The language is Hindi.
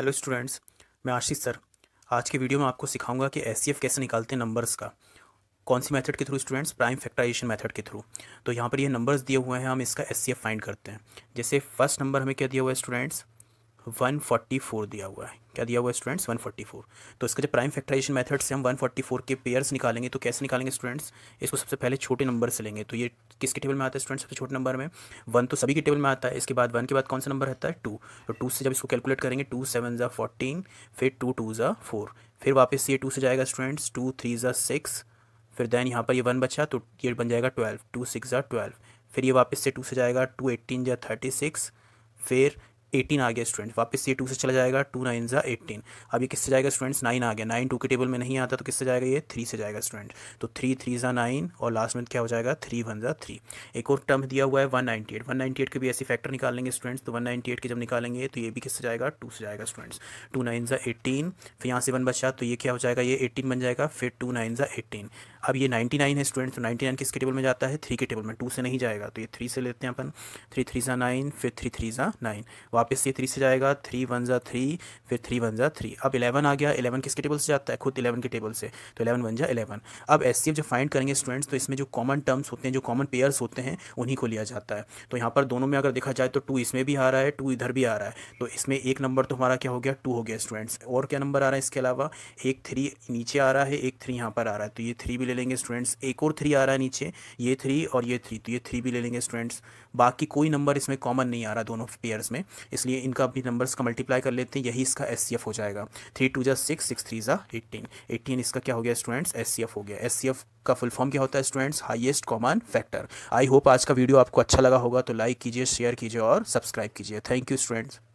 हेलो स्टूडेंट्स मैं आशीष सर आज के वीडियो में आपको सिखाऊंगा कि एस कैसे निकालते हैं नंबर्स का कौन सी मेथड के through students prime factorization method के थ्रू तो यहाँ पर ये नंबर्स दिए हुए हैं हम इसका एस फाइंड करते हैं जैसे फर्स्ट नंबर हमें क्या दिया हुआ है स्टूडेंट्स 144 दिया हुआ है क्या दिया हुआ है स्टूडेंट्स 144 तो इसका जो प्राइम फैक्टराइजेशन मेथड से हम 144 के पेयर्स निकालेंगे तो कैसे निकालेंगे स्टूडेंट्स इसको सबसे पहले छोटे नंबर से लेंगे तो ये किसके टेबल में आता है स्टूडेंट्स सबसे छोटे नंबर में वन तो सभी के टेबल में आता है इसके बाद वन के बाद कौन सा नंबर रहता है टू तो टू से जब इसको कैलकुलेट करेंगे टू सेवन ज़ा फोर्टीन फिर टू टू ज़ा फोर फिर वापस ये टू से जाएगा स्टूडेंट्स टू थ्री ज़ा सिक्स फिर देन यहाँ पर ये वन बचा तो ये बन जाएगा ट्वेल्व टू सिक्स ज़ा ट्वेल्व फिर ये वापस से टू से जाएगा टू एटीन ज़ा थर्टी सिक्स फिर एटीन आ गया स्टूडेंट वापस ये टू से चला जाएगा टू नाइन ज़ा एटीन अब ये किससे जाएगा स्टूडेंट्स नाइन आ गया नाइन टू के टेबल में नहीं आता तो किससे जाएगा ये थ्री से जाएगा स्टूडेंट तो थ्री थ्री ज़ा नाइन और लास्ट में क्या हो जाएगा थ्री वन ज़ा थ्री एक और टर्म दिया हुआ है one ninety eight one ninety eight के भी ऐसे फैक्टर निकाल लेंगे स्टूडेंट्स तो वन नाइन्टी एट के जब निकालेंगे तो ये भी किससे जाएगा टू से जाएगा स्टूडेंट्स टू नाइन ज़ा एटीन फिर यहाँ से वन बचा तो ये क्या हो जाएगा ये एटीन बन जाएगा फिर टू नाइन ज़ा एटीन अब ये नाइन्टी नाइन है स्टूडेंट तो नाइन्टी नाइन किसके टेबल में जाता है थ्री के टेबल में टू से नहीं जाएगा तो ये थ्री से लेते हैं अपन थ्री थ्री ज़ा नाइन फिर थ्री थ्री ज़ा नाइन वापस ये थ्री से जाएगा थ्री वन ज़ा थ्री फिर थ्री वन ज़ा थ्री अब इलेवन आ गया इलेवन किसके टेबल से जाता है खुद इलेवन के टेबल से तो इलेवन वन ज़ा इलेवन अब एस जब फाइंड करेंगे स्टूडेंट्स तो इसमें जो कॉमन टर्म्स होते हैं जो कॉमन पेयर्स होते हैं उन्हीं को लिया जाता है तो यहाँ पर दोनों में अगर देखा जाए तो टू इसमें भी आ रहा है टू इधर भी आ रहा है तो इसमें एक नंबर तो हमारा क्या हो गया टू हो गया स्टूडेंट्स और क्या नंबर आ रहा है इसके अलावा एक थ्री नीचे आ रहा है एक थ्री यहाँ पर आ रहा है तो ये थ्री भी ले लेंगे स्टूडेंट्स एक और थ्री आ रहा है नीचे ये थ्री और ये थ्री तो ये थ्री भी ले लेंगे स्टूडेंट्स बाकी कोई नंबर इसमें कॉमन नहीं आ रहा दोनों पेयर्स में इसलिए इनका भी नंबर्स का मल्टीप्लाई कर लेते हैं यही इसका एस हो जाएगा थ्री टू जा सिक्स सिक्स थ्री जा एटीन एटीन इसका क्या हो गया स्टूडेंट्स एस हो गया एस का फुल फॉर्म क्या होता है students highest common factor I hope आज का वीडियो आपको अच्छा लगा होगा तो लाइक कीजिए शेयर कीजिए और सब्सक्राइब कीजिए थैंक यू स्टूडेंट्स